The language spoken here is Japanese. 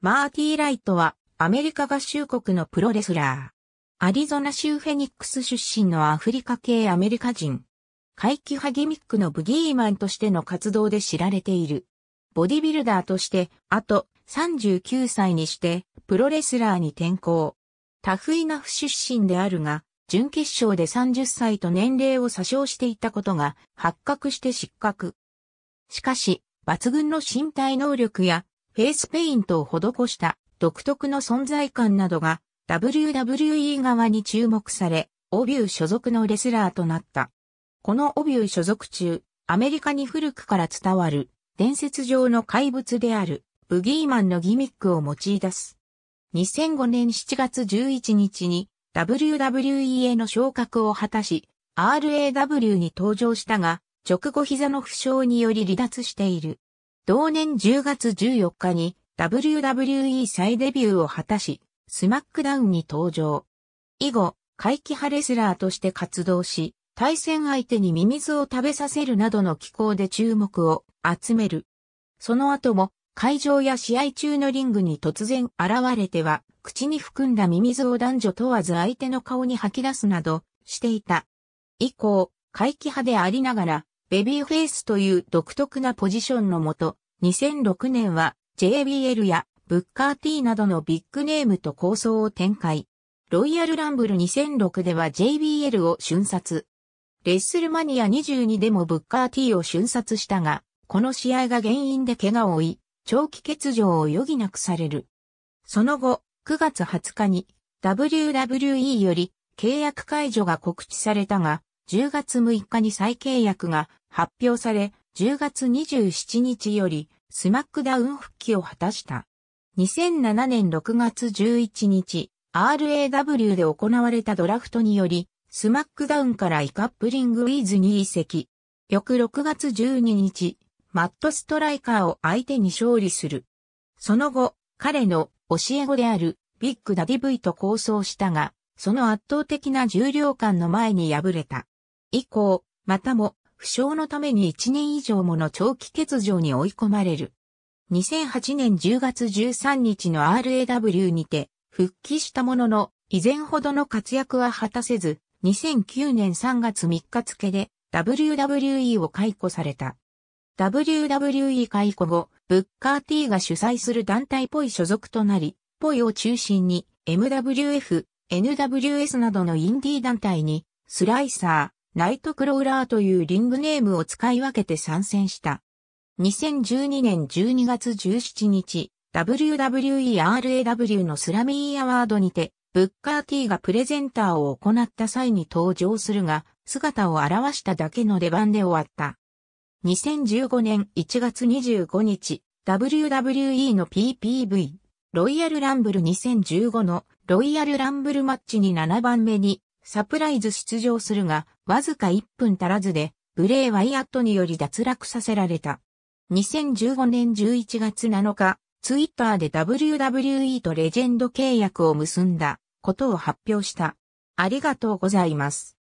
マーティー・ライトはアメリカ合衆国のプロレスラー。アリゾナ州フェニックス出身のアフリカ系アメリカ人。怪奇派ギミックのブギーマンとしての活動で知られている。ボディビルダーとして、あと39歳にして、プロレスラーに転向。タフイナフ出身であるが、準決勝で30歳と年齢を詐称していたことが発覚して失格。しかし、抜群の身体能力やフェイスペイントを施した独特の存在感などが WWE 側に注目され、オビュー所属のレスラーとなった。このオビュー所属中、アメリカに古くから伝わる伝説上の怪物であるブギーマンのギミックを用い出す。2005年7月11日に WWE への昇格を果たし、RAW に登場したが、直後膝の負傷により離脱している。同年10月14日に WWE 再デビューを果たし、スマックダウンに登場。以後、怪奇派レスラーとして活動し、対戦相手にミミズを食べさせるなどの機構で注目を集める。その後も、会場や試合中のリングに突然現れては、口に含んだミミズを男女問わず相手の顔に吐き出すなどしていた。以降、怪奇派でありながら、ベビーフェイスという独特なポジションのもと、2006年は JBL やブッカー T などのビッグネームと構想を展開。ロイヤルランブル2006では JBL を瞬殺。レッスルマニア22でもブッカー T を瞬殺したが、この試合が原因で怪我を負い、長期欠場を余儀なくされる。その後、9月20日に WWE より契約解除が告知されたが、10月6日に再契約が発表され、10月27日よりスマックダウン復帰を果たした。2007年6月11日、RAW で行われたドラフトにより、スマックダウンからイカップリングウィーズに移籍。翌6月12日、マットストライカーを相手に勝利する。その後、彼の教え子であるビッグダディ V と構想したが、その圧倒的な重量感の前に敗れた。以降、またも負傷のために1年以上もの長期欠場に追い込まれる。2008年10月13日の RAW にて復帰したものの、以前ほどの活躍は果たせず、2009年3月3日付で WWE を解雇された。WWE 解雇後、ブッカー T が主催する団体ポイ所属となり、ポイを中心に MWF、NWS などのインディー団体に、スライサー、ナイトクローラーというリングネームを使い分けて参戦した。2012年12月17日、WWERAW のスラミーアワードにて、ブッカー T がプレゼンターを行った際に登場するが、姿を現しただけの出番で終わった。2015年1月25日、WWE の PPV、ロイヤルランブル2015のロイヤルランブルマッチに7番目にサプライズ出場するが、わずか1分足らずで、ブレイ・ワイアットにより脱落させられた。2015年11月7日、ツイッターで WWE とレジェンド契約を結んだことを発表した。ありがとうございます。